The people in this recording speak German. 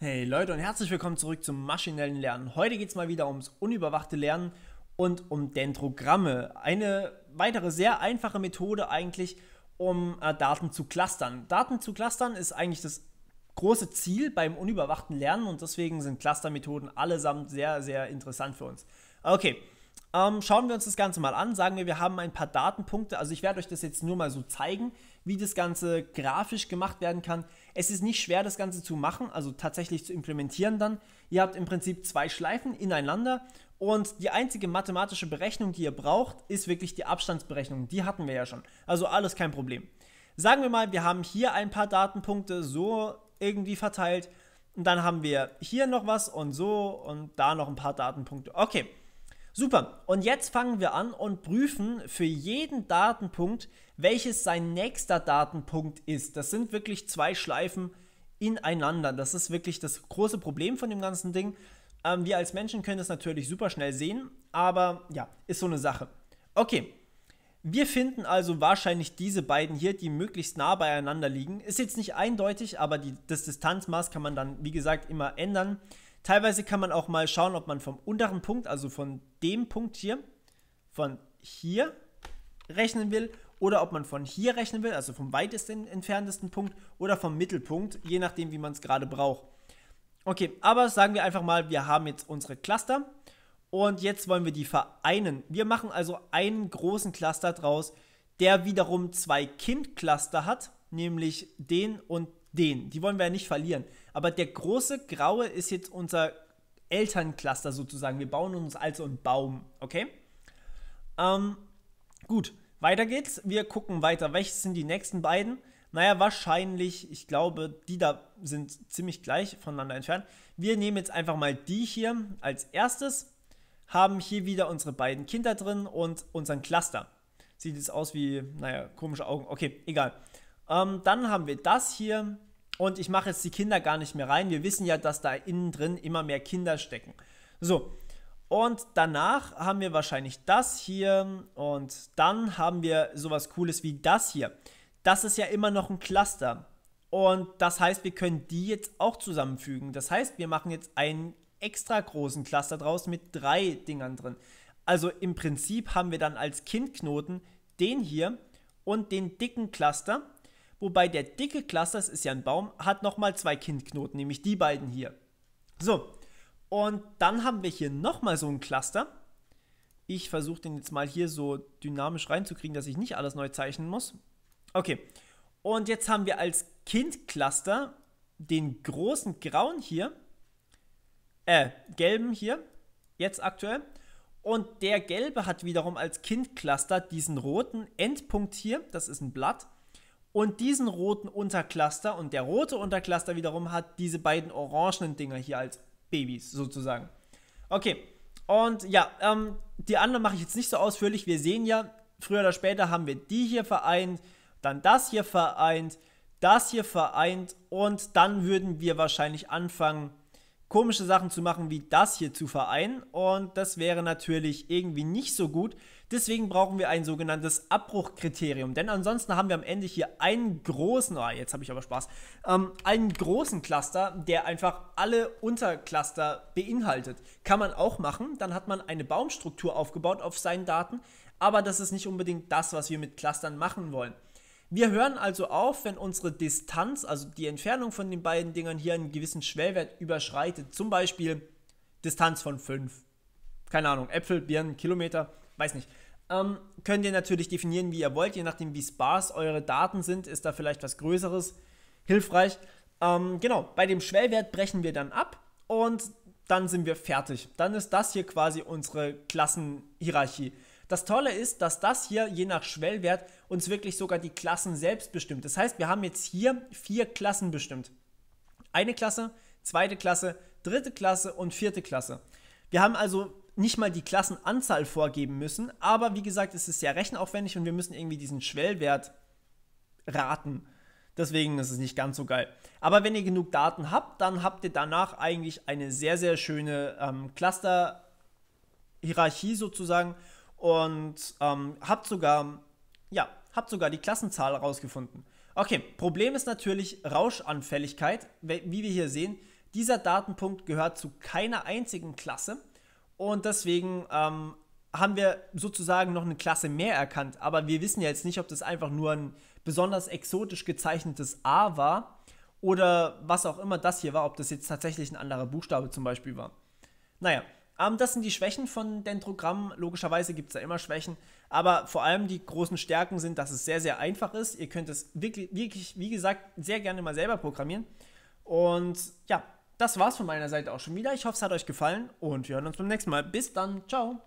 Hey Leute und herzlich willkommen zurück zum maschinellen Lernen. Heute geht es mal wieder ums unüberwachte Lernen und um Dendrogramme. Eine weitere sehr einfache Methode eigentlich, um äh, Daten zu clustern. Daten zu clustern ist eigentlich das große Ziel beim unüberwachten Lernen und deswegen sind Clustermethoden allesamt sehr, sehr interessant für uns. Okay, ähm, schauen wir uns das Ganze mal an. Sagen wir, wir haben ein paar Datenpunkte. Also ich werde euch das jetzt nur mal so zeigen, wie das Ganze grafisch gemacht werden kann. Es ist nicht schwer, das Ganze zu machen, also tatsächlich zu implementieren dann. Ihr habt im Prinzip zwei Schleifen ineinander und die einzige mathematische Berechnung, die ihr braucht, ist wirklich die Abstandsberechnung. Die hatten wir ja schon. Also alles kein Problem. Sagen wir mal, wir haben hier ein paar Datenpunkte so irgendwie verteilt. Und dann haben wir hier noch was und so und da noch ein paar Datenpunkte. Okay, Super, und jetzt fangen wir an und prüfen für jeden Datenpunkt, welches sein nächster Datenpunkt ist. Das sind wirklich zwei Schleifen ineinander. Das ist wirklich das große Problem von dem ganzen Ding. Ähm, wir als Menschen können das natürlich super schnell sehen, aber ja, ist so eine Sache. Okay, wir finden also wahrscheinlich diese beiden hier, die möglichst nah beieinander liegen. Ist jetzt nicht eindeutig, aber die, das Distanzmaß kann man dann, wie gesagt, immer ändern. Teilweise kann man auch mal schauen, ob man vom unteren Punkt, also von dem Punkt hier, von hier rechnen will oder ob man von hier rechnen will, also vom weitesten entferntesten Punkt oder vom Mittelpunkt, je nachdem, wie man es gerade braucht. Okay, aber sagen wir einfach mal, wir haben jetzt unsere Cluster und jetzt wollen wir die vereinen. Wir machen also einen großen Cluster draus, der wiederum zwei Kind-Cluster hat, nämlich den und den. Die wollen wir ja nicht verlieren. Aber der große graue ist jetzt unser Elterncluster sozusagen. Wir bauen uns also einen Baum, okay? Ähm, gut, weiter geht's. Wir gucken weiter. Welches sind die nächsten beiden? Naja, wahrscheinlich, ich glaube, die da sind ziemlich gleich voneinander entfernt. Wir nehmen jetzt einfach mal die hier als erstes, haben hier wieder unsere beiden Kinder drin und unseren Cluster. Sieht jetzt aus wie, naja, komische Augen. Okay, egal. Ähm, dann haben wir das hier und ich mache jetzt die Kinder gar nicht mehr rein. Wir wissen ja, dass da innen drin immer mehr Kinder stecken. So, und danach haben wir wahrscheinlich das hier und dann haben wir sowas Cooles wie das hier. Das ist ja immer noch ein Cluster und das heißt, wir können die jetzt auch zusammenfügen. Das heißt, wir machen jetzt einen extra großen Cluster draus mit drei Dingern drin. Also im Prinzip haben wir dann als Kindknoten den hier und den dicken Cluster Wobei der dicke Cluster, das ist ja ein Baum, hat nochmal zwei Kindknoten, nämlich die beiden hier. So, und dann haben wir hier nochmal so ein Cluster. Ich versuche den jetzt mal hier so dynamisch reinzukriegen, dass ich nicht alles neu zeichnen muss. Okay, und jetzt haben wir als Kindcluster den großen grauen hier, äh, gelben hier, jetzt aktuell. Und der gelbe hat wiederum als Kindcluster diesen roten Endpunkt hier, das ist ein Blatt und diesen roten Untercluster. Und der rote Untercluster wiederum hat diese beiden orangenen Dinger hier als Babys sozusagen. Okay, und ja, ähm, die anderen mache ich jetzt nicht so ausführlich. Wir sehen ja, früher oder später haben wir die hier vereint, dann das hier vereint, das hier vereint und dann würden wir wahrscheinlich anfangen, komische Sachen zu machen wie das hier zu vereinen und das wäre natürlich irgendwie nicht so gut. Deswegen brauchen wir ein sogenanntes Abbruchkriterium, denn ansonsten haben wir am Ende hier einen großen, oh, jetzt habe ich aber Spaß, ähm, einen großen Cluster, der einfach alle Untercluster beinhaltet. Kann man auch machen, dann hat man eine Baumstruktur aufgebaut auf seinen Daten, aber das ist nicht unbedingt das, was wir mit Clustern machen wollen. Wir hören also auf, wenn unsere Distanz, also die Entfernung von den beiden Dingern hier einen gewissen Schwellwert überschreitet. Zum Beispiel Distanz von 5. Keine Ahnung, Äpfel, Birnen, Kilometer, weiß nicht. Ähm, könnt ihr natürlich definieren, wie ihr wollt. Je nachdem, wie sparse eure Daten sind, ist da vielleicht was Größeres hilfreich. Ähm, genau, bei dem Schwellwert brechen wir dann ab und dann sind wir fertig. Dann ist das hier quasi unsere Klassenhierarchie. Das Tolle ist, dass das hier je nach Schwellwert uns wirklich sogar die Klassen selbst bestimmt. Das heißt, wir haben jetzt hier vier Klassen bestimmt. Eine Klasse, zweite Klasse, dritte Klasse und vierte Klasse. Wir haben also nicht mal die Klassenanzahl vorgeben müssen, aber wie gesagt, es ist sehr rechenaufwendig und wir müssen irgendwie diesen Schwellwert raten. Deswegen ist es nicht ganz so geil. Aber wenn ihr genug Daten habt, dann habt ihr danach eigentlich eine sehr, sehr schöne ähm, Cluster-Hierarchie sozusagen und ähm, habt sogar, ja, habt sogar die Klassenzahl rausgefunden. Okay, Problem ist natürlich Rauschanfälligkeit. Wie wir hier sehen, dieser Datenpunkt gehört zu keiner einzigen Klasse und deswegen ähm, haben wir sozusagen noch eine Klasse mehr erkannt. Aber wir wissen ja jetzt nicht, ob das einfach nur ein besonders exotisch gezeichnetes A war oder was auch immer das hier war, ob das jetzt tatsächlich ein anderer Buchstabe zum Beispiel war. Naja, ähm, das sind die Schwächen von Dendrogramm. Logischerweise gibt es da immer Schwächen. Aber vor allem die großen Stärken sind, dass es sehr, sehr einfach ist. Ihr könnt es wirklich, wirklich, wie gesagt, sehr gerne mal selber programmieren. Und ja, das war's von meiner Seite auch schon wieder. Ich hoffe, es hat euch gefallen und wir hören uns beim nächsten Mal. Bis dann. Ciao.